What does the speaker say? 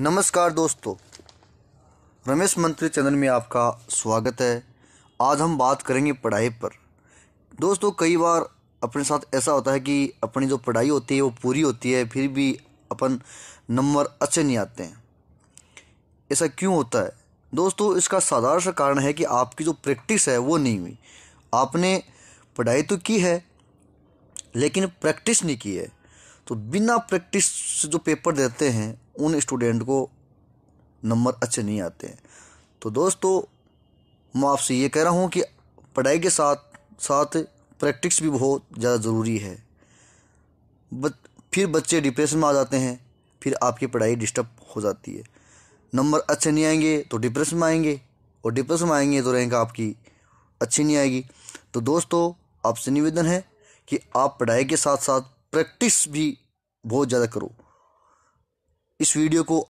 नमस्कार दोस्तों रमेश मंत्री चैनल में आपका स्वागत है आज हम बात करेंगे पढ़ाई पर दोस्तों कई बार अपने साथ ऐसा होता है कि अपनी जो पढ़ाई होती है वो पूरी होती है फिर भी अपन नंबर अच्छे नहीं आते हैं ऐसा क्यों होता है दोस्तों इसका साधारण सा कारण है कि आपकी जो प्रैक्टिस है वो नहीं हुई आपने पढ़ाई तो की है लेकिन प्रैक्टिस नहीं की है तो बिना प्रैक्टिस से जो पेपर देते हैं उन स्टूडेंट को नंबर अच्छे नहीं आते हैं तो दोस्तों मैं आपसे ये कह रहा हूँ कि पढ़ाई के साथ साथ प्रैक्टिस भी बहुत ज़्यादा ज़रूरी है बट फिर बच्चे डिप्रेशन में आ जाते हैं फिर आपकी पढ़ाई डिस्टर्ब हो जाती है नंबर अच्छे नहीं आएंगे तो डिप्रेशन में आएंगे और डिप्रेशन में आएंगे तो रैंक आपकी अच्छी नहीं आएगी तो दोस्तों आपसे निवेदन है कि आप पढ़ाई के साथ साथ प्रैक्टिस भी बहुत ज़्यादा करो इस वीडियो को